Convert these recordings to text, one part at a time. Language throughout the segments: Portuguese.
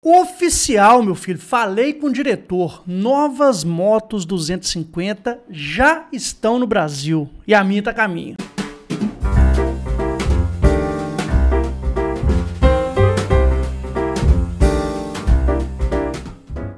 Oficial, meu filho, falei com o diretor. Novas motos 250 já estão no Brasil e a minha tá a caminho.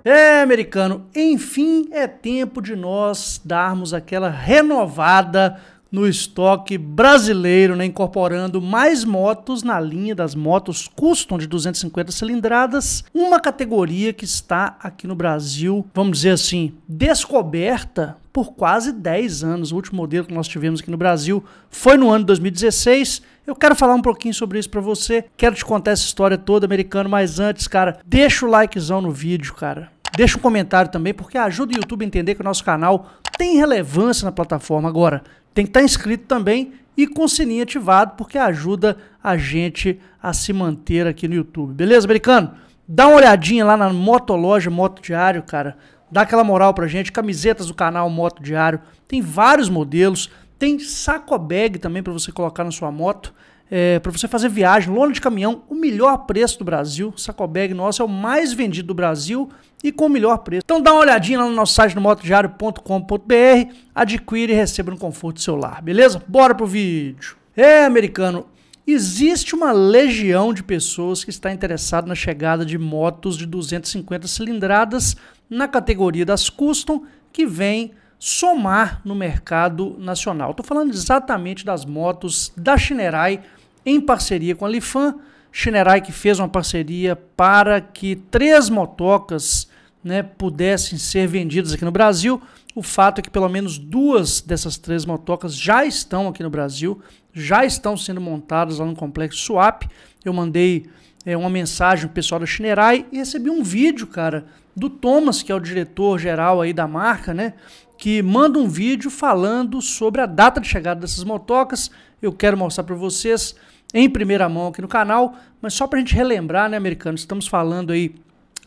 É, americano, enfim, é tempo de nós darmos aquela renovada no estoque brasileiro, né, incorporando mais motos na linha das motos custom de 250 cilindradas, uma categoria que está aqui no Brasil, vamos dizer assim, descoberta por quase 10 anos. O último modelo que nós tivemos aqui no Brasil foi no ano de 2016. Eu quero falar um pouquinho sobre isso para você. Quero te contar essa história toda, americano, mas antes, cara, deixa o likezão no vídeo, cara Deixa um comentário também, porque ajuda o YouTube a entender que o nosso canal tem relevância na plataforma agora. Tem que estar tá inscrito também e com o sininho ativado, porque ajuda a gente a se manter aqui no YouTube. Beleza, americano? Dá uma olhadinha lá na Motoloja Moto Diário, cara. Dá aquela moral pra gente. Camisetas do canal Moto Diário. Tem vários modelos. Tem saco bag também para você colocar na sua moto é, para você fazer viagem, lona de caminhão, o melhor preço do Brasil. Sacobag nosso é o mais vendido do Brasil e com o melhor preço. Então dá uma olhadinha lá no nosso site no motodiário.com.br, adquire e receba no conforto do celular, beleza? Bora pro vídeo. É, americano, existe uma legião de pessoas que está interessada na chegada de motos de 250 cilindradas na categoria das custom que vem somar no mercado nacional. Estou falando exatamente das motos da Shinerai em parceria com a Lifan, Shinerai que fez uma parceria para que três motocas né, pudessem ser vendidas aqui no Brasil. O fato é que pelo menos duas dessas três motocas já estão aqui no Brasil, já estão sendo montadas lá no complexo Swap. Eu mandei é, uma mensagem pro pessoal da Shinerai e recebi um vídeo, cara, do Thomas, que é o diretor-geral aí da marca, né? Que manda um vídeo falando sobre a data de chegada dessas motocas. Eu quero mostrar para vocês em primeira mão aqui no canal, mas só para a gente relembrar, né, americanos? Estamos falando aí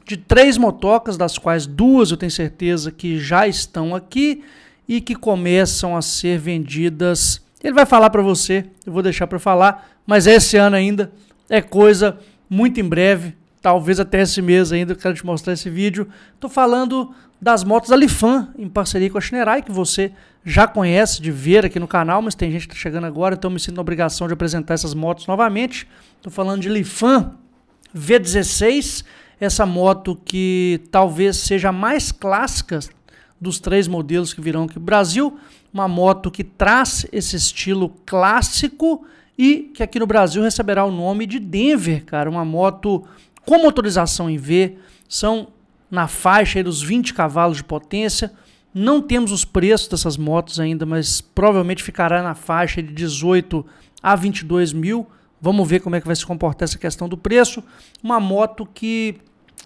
de três motocas, das quais duas eu tenho certeza que já estão aqui e que começam a ser vendidas. Ele vai falar para você, eu vou deixar para falar, mas esse ano ainda é coisa muito em breve, talvez até esse mês ainda, eu quero te mostrar esse vídeo. Estou falando das motos da Lifan, em parceria com a Shinerai, que você já conhece de ver aqui no canal, mas tem gente que está chegando agora, então me sinto na obrigação de apresentar essas motos novamente. Estou falando de Lifan V16, essa moto que talvez seja a mais clássica dos três modelos que virão aqui no Brasil, uma moto que traz esse estilo clássico e que aqui no Brasil receberá o nome de Denver, cara, uma moto com motorização em V, são na faixa dos 20 cavalos de potência. Não temos os preços dessas motos ainda, mas provavelmente ficará na faixa de 18 a 22 mil. Vamos ver como é que vai se comportar essa questão do preço. Uma moto que,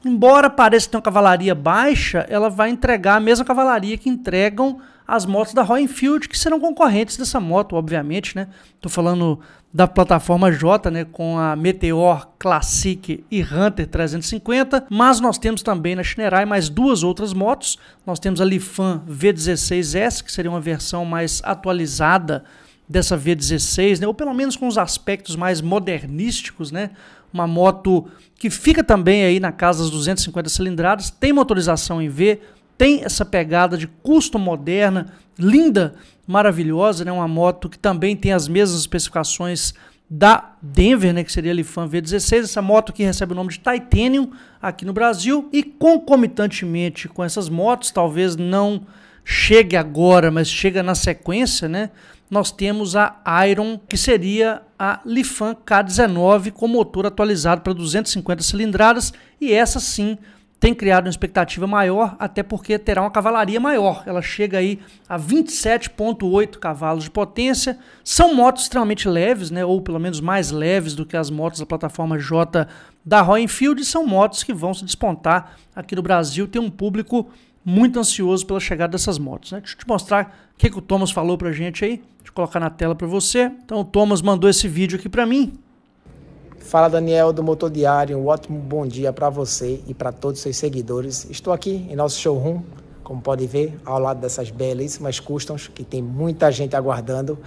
embora pareça ter uma cavalaria baixa, ela vai entregar a mesma cavalaria que entregam as motos da Royal Enfield, que serão concorrentes dessa moto, obviamente, né? Tô falando da plataforma J, né, com a Meteor Classic e Hunter 350, mas nós temos também na Shinerai mais duas outras motos. Nós temos a Lifan V16S, que seria uma versão mais atualizada dessa V16, né, ou pelo menos com os aspectos mais modernísticos, né? Uma moto que fica também aí na casa das 250 cilindradas, tem motorização em V, tem essa pegada de custo moderna, linda, maravilhosa, né? Uma moto que também tem as mesmas especificações da Denver, né, que seria a Lifan V16, essa moto que recebe o nome de Titanium aqui no Brasil e concomitantemente com essas motos, talvez não chegue agora, mas chega na sequência, né? Nós temos a Iron, que seria a Lifan K19 com motor atualizado para 250 cilindradas e essa sim tem criado uma expectativa maior, até porque terá uma cavalaria maior. Ela chega aí a 27,8 cavalos de potência. São motos extremamente leves, né? ou pelo menos mais leves do que as motos da plataforma J da Royal Enfield. São motos que vão se despontar aqui no Brasil. Tem um público muito ansioso pela chegada dessas motos. Né? Deixa eu te mostrar o que, que o Thomas falou a gente aí. Deixa eu colocar na tela para você. Então o Thomas mandou esse vídeo aqui para mim. Fala Daniel do Motor Diário, um ótimo bom dia para você e para todos os seus seguidores. Estou aqui em nosso showroom, como pode ver, ao lado dessas belíssimas customs que tem muita gente aguardando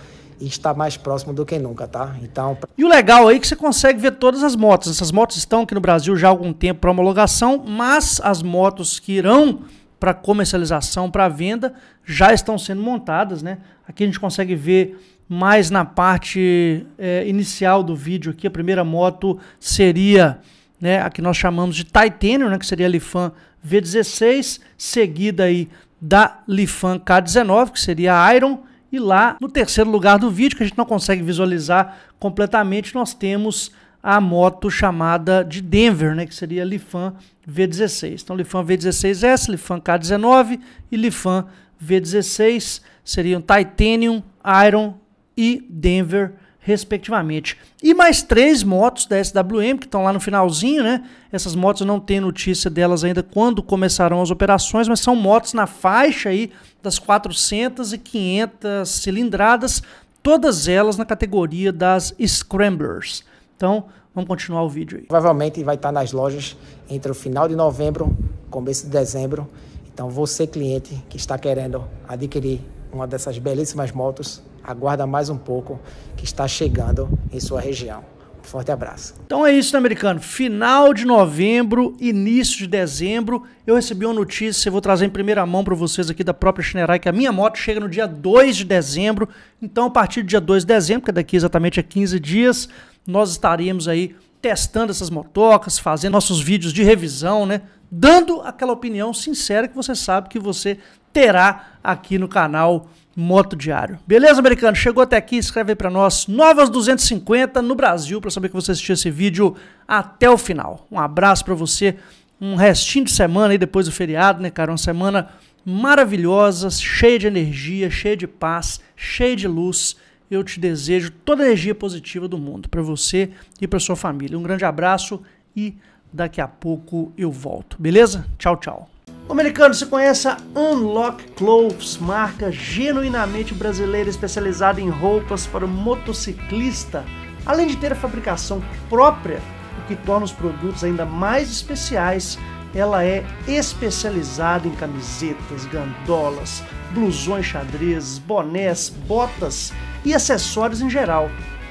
e está mais próximo do que nunca, tá? Então. E o legal aí é que você consegue ver todas as motos. Essas motos estão aqui no Brasil já há algum tempo para homologação, mas as motos que irão para comercialização, para venda, já estão sendo montadas, né? Aqui a gente consegue ver mais na parte é, inicial do vídeo aqui. A primeira moto seria né, a que nós chamamos de Titanium, né, que seria a Lifan V16, seguida aí da Lifan K19, que seria a Iron. E lá no terceiro lugar do vídeo, que a gente não consegue visualizar completamente, nós temos a moto chamada de Denver, né, que seria a Lifan V16. Então, Lifan V16S, Lifan K19 e Lifan V16 seriam Titanium, Iron e Denver, respectivamente. E mais três motos da SWM que estão lá no finalzinho, né? Essas motos não tem notícia delas ainda quando começarão as operações, mas são motos na faixa aí das 400 e 500 cilindradas, todas elas na categoria das Scramblers. Então, vamos continuar o vídeo aí. Provavelmente vai estar nas lojas entre o final de novembro, começo de dezembro. Então, você cliente que está querendo adquirir uma dessas belíssimas motos, aguarda mais um pouco que está chegando em sua região. Um forte abraço. Então é isso, né, americano? Final de novembro, início de dezembro, eu recebi uma notícia, eu vou trazer em primeira mão para vocês aqui da própria Shinerai, que a minha moto chega no dia 2 de dezembro. Então, a partir do dia 2 de dezembro, que é daqui exatamente a 15 dias, nós estaremos aí testando essas motocas, fazendo nossos vídeos de revisão, né? Dando aquela opinião sincera que você sabe que você terá aqui no canal Moto Diário. Beleza, americano? Chegou até aqui, escreve aí para nós. Novas 250 no Brasil, para saber que você assistiu esse vídeo até o final. Um abraço para você, um restinho de semana aí depois do feriado, né, cara? Uma semana maravilhosa, cheia de energia, cheia de paz, cheia de luz. Eu te desejo toda a energia positiva do mundo para você e para sua família. Um grande abraço e daqui a pouco eu volto, beleza? Tchau, tchau. O americano, se conheça Unlock Clothes, marca genuinamente brasileira especializada em roupas para o motociclista, além de ter a fabricação própria, o que torna os produtos ainda mais especiais. Ela é especializada em camisetas, gandolas, blusões xadrez, bonés, botas e acessórios em geral.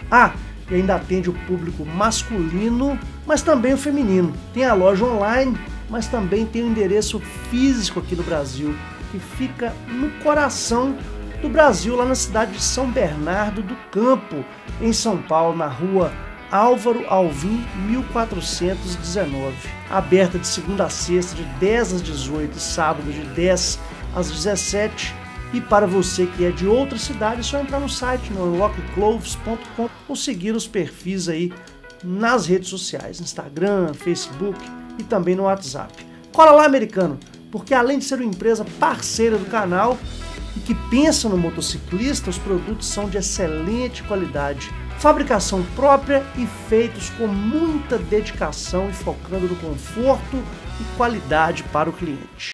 Ah, e ainda atende o público masculino, mas também o feminino. Tem a loja online mas também tem um endereço físico aqui no Brasil, que fica no coração do Brasil, lá na cidade de São Bernardo do Campo, em São Paulo, na rua Álvaro Alvim 1419. Aberta de segunda a sexta, de 10 às 18, e sábado de 10 às 17. E para você que é de outra cidade, é só entrar no site no unlockcloves.com ou seguir os perfis aí nas redes sociais, Instagram, Facebook, e também no WhatsApp. Cola lá, americano, porque além de ser uma empresa parceira do canal e que pensa no motociclista, os produtos são de excelente qualidade, fabricação própria e feitos com muita dedicação e focando no conforto e qualidade para o cliente.